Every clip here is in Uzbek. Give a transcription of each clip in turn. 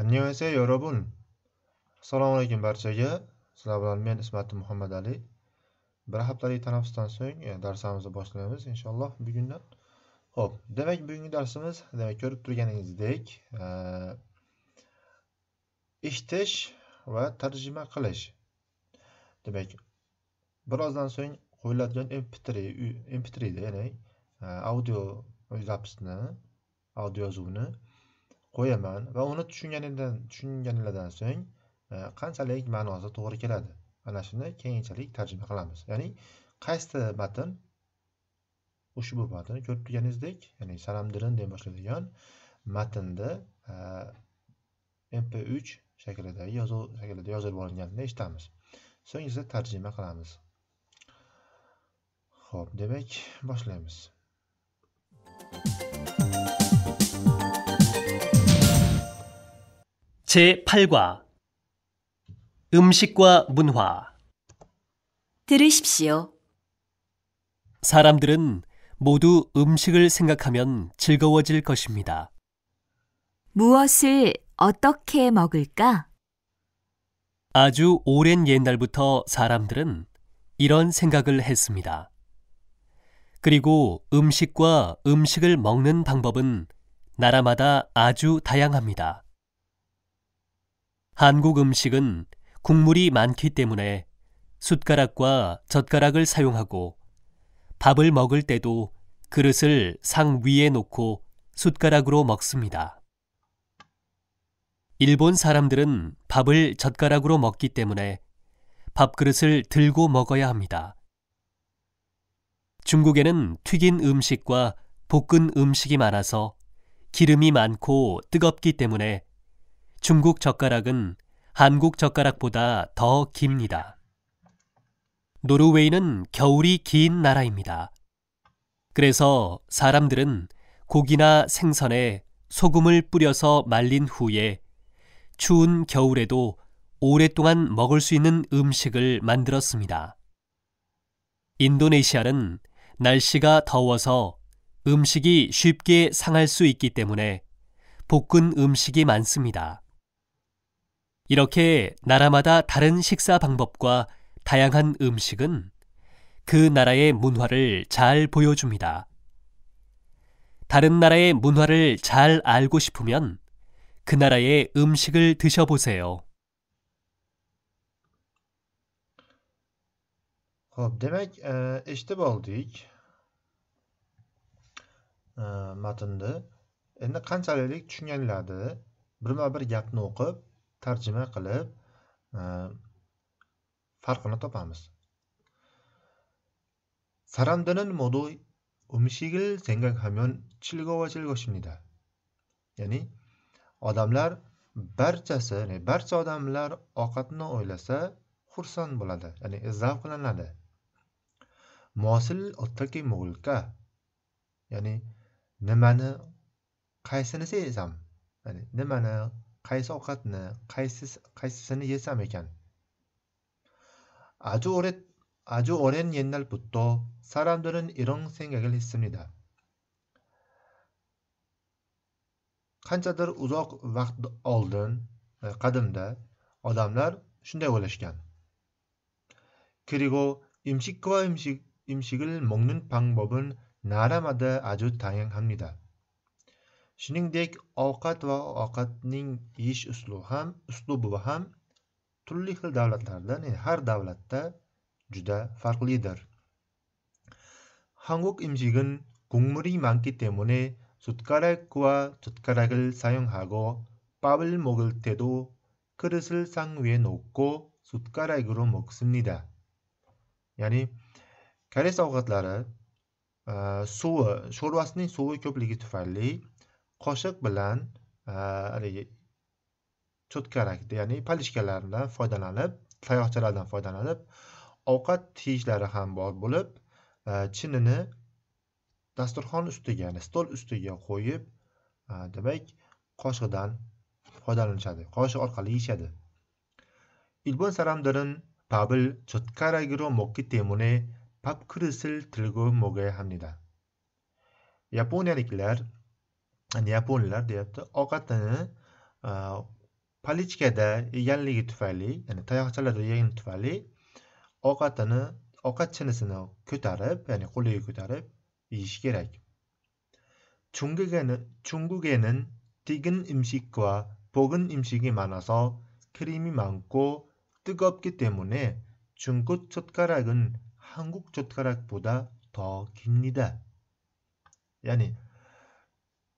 안녕하세요 여러분 assalomu alaykum barchaga sizlar bilan men ismat muhammadali bir haftalik tanaffusdan so'ng e, darsimizni boshlaymiz inshaalloh bugundan Xo'p, demak bugungi darsimiz demak ko'rib turganingizdek e, eshitish va tarjima qilish demak birozdan so'ng qo'yiladigan mp3 mp3 da ya'ni e, audio zapisni audio yozuvni qo'yaman va uni tushunganidan tushunganidan so'ng e, qanchalik ma'nosi to'g'ri keladi ana shuni keyinchalik tarjima qilamiz ya'ni qaysi matn ushbu matn ko'rib turganingizdek ya'ni salamdirin deb boshlaydigan matnni e, mp3 shaklidagi yozuv shaklida yozilib olinganini eshitamiz so'ng esa tarjima qilamiz ho'p demak boshlaymiz 제8과 음식과 문화 들으십시오. 사람들은 모두 음식을 생각하면 즐거워질 것입니다. 무엇을 어떻게 먹을까? 아주 오랜 옛날부터 사람들은 이런 생각을 했습니다. 그리고 음식과 음식을 먹는 방법은 나라마다 아주 다양합니다. 한국 음식은 국물이 많기 때문에 숟가락과 젓가락을 사용하고 밥을 먹을 때도 그릇을 상 위에 놓고 숟가락으로 먹습니다. 일본 사람들은 밥을 젓가락으로 먹기 때문에 밥그릇을 들고 먹어야 합니다. 중국에는 튀긴 음식과 볶은 음식이 많아서 기름이 많고 뜨겁기 때문에 중국 젓가락은 한국 젓가락보다 더 깁니다. 노르웨이는 겨울이 긴 나라입니다. 그래서 사람들은 고기나 생선에 소금을 뿌려서 말린 후에 추운 겨울에도 오랫동안 먹을 수 있는 음식을 만들었습니다. 인도네시아는 날씨가 더워서 음식이 쉽게 상할 수 있기 때문에 볶은 음식이 많습니다. 이렇게 나라마다 다른 식사 방법과 다양한 음식은 그 나라의 문화를 잘 보여줍니다. 다른 나라의 문화를 잘 알고 싶으면 그 나라의 음식을 드셔보세요. خب demek e, eşitip olduk. E, matnni. Endi qanchalik tushunganlarni birma bir gapni o'qib tarjima qilib e, farqini topamiz umishigil sengak hamyon chilgova 즐거워질것입니다. ya'ni odamlar barchasi ya'ni barcha odamlar ovqatni o'ylasa xursand bo'ladi ya'ni zavqlanadi mosil otaki mulka ya'ni nimani qaysinisi sezam ya'ni nimani qaysi ovqatni qaysi qaysisini yesam ekan 아주 오래 아주 오랜 옛날부터 사람들은 이런 생각을 했습니다. qanchadir uzoq vaqt oldin qadimda odamlar shunday o'ylashgan 그리고 음식과 음식, 음식을 먹는 방법은 나라마다 아주 다양합니다. shuningdek ovqat va ovqatning yeyish uslubi ham uslubi ham turli xil davlatlarda yani har davlatda juda farqlidir hanguk imjigin gungmuri manki temune sutkarakwa tutkarakil sayonghago pavil mogil tedo kirisil sang wie nokko sutkarakuro moksimnida ya'ni kares ovqatlari suvi sho'rvasining suvi ko'pligi tufayli qoshiq bilan e, haligi cho'tkarak ya'ni palichkalardan foydalanib tayoqchalardan foydalanib ovqat tiyishlari ham bor bo'lib e, chinini dasturxon ustiga ya'ni stol ustiga qo'yib e, demak qoshiqdan foydalanishadi qoshiq orqali yeyishadi ilbon saramdirin pabl chotkaragiro mokki temune 때문에 밥그릇을 들고 먹어야 hamnida yaponiyaliklar yaponilar deyapti ovqatini palichkada yeganligi tufayli ya'ni tayoqchalarda yegani tufayli ovqatini ovqat chinisini ko'tarib ya'ni qo'liga ko'tarib yeyish kerak 중국에는 중국에는 튀긴 음식과 볶은 음식이 많아서 크림이 많고 뜨겁기 때문에 중국 젓가락은 한국 젓가락보다 더 깁니다. yani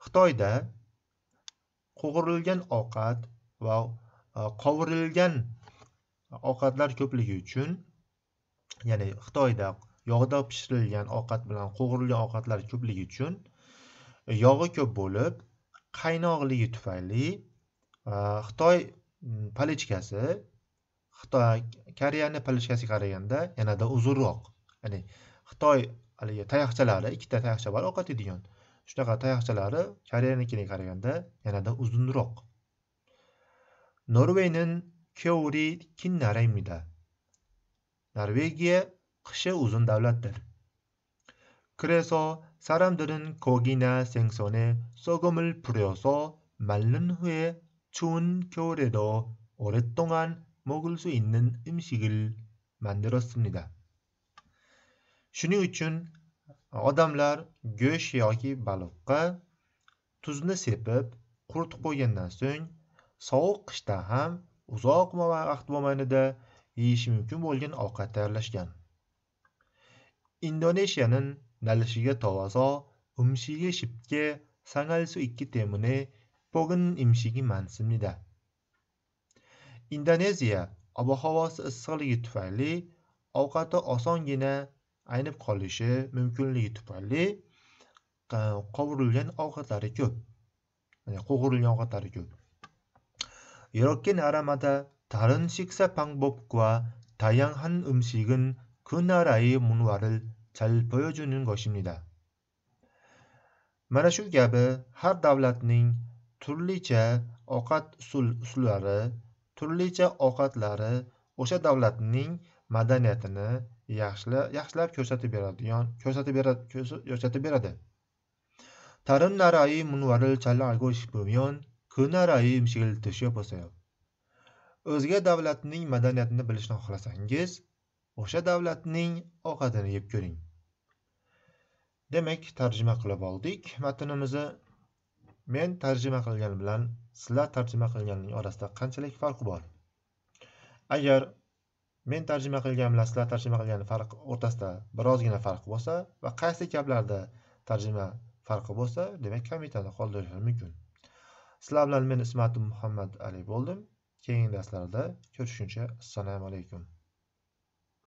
xitoyda qo'g'irilgan ovqat va e, qovurilgan ovqatlar ko'pligi uchun ya'ni xitoyda yog'da pishirilgan ovqat bilan qo'g'irilgan ovqatlar ko'pligi uchun e, yog'i ko'p bo'lib qaynoqligi tufayli e, xitoy palichkasi xitoy koreyani palichkasiga qaraganda yanada uzunroq ya'ni xitoy haligi tayoqchalari ikkita tayoqcha bor ovqat yeydigan Shunaqa tayoqchalari Koreyanikini qaraganda yanada uzunroq. Norveyning 겨울이 긴 나라입니다. 나르웨기의 크시 우준 davlatdir. 그래서 사람들은 고기나 생선에 소금을 뿌려서 말른 후에 추운 겨울에도 오랫동안 먹을 수 있는 음식을 만들었습니다. 슈니 우춘 odamlar go'sht yoki baliqqa tuzni sepib quritib qo'ygandan so'ng sovuq qishda ham uzoq vaqt mobaynida yeyish mumkin bo'lgan ovqat tayyorlashgan indoneziyanin nalishiga tovazo umshigi shipke sangalisu ikki temini pogin imshigi mansimida indoneziya ob havosi issiqligi tufayli ovqati osongina aynib qolishi mumkinligi tufayli qovurilgan ovqatlari ko'p ya'ni qovurilgan ovqatlari ko'p 이렇게 나라마다 다른 식사 방법과 다양한 음식은 그 나라의 문화를 잘 보여주는 것입니다. mana shu kabi har davlatning turlicha ovqat usullari turlicha ovqatlari o'sha davlatning madaniyatini yaxshilab ko'rsatib beradi ko'rsatib beradi ko'rsatib beradi 다른 나라의 문화를 잘 알고 싶으면 그 나라의 음식을 드셔보세요. o'zga davlatning madaniyatini bilishni xohlasangiz o'sha davlatning ovqatini yeb ko'ring demak tarjima qilib oldik matnimizni men tarjima qilgan bilan sizlar tarjima qilganning orasida qanchalik farq bor agar men tarjima qilgan bilan sizlar tarjima qilgan farq o'rtasida birozgina farq bo'lsa va qaysi gaplarda tarjima farqi bo'lsa demak komitani qoldirishim mumkin sizlar bilan men ismatim muhammad ali bo'ldim keyingi darslarda ko'rishguncha assalomu alaykum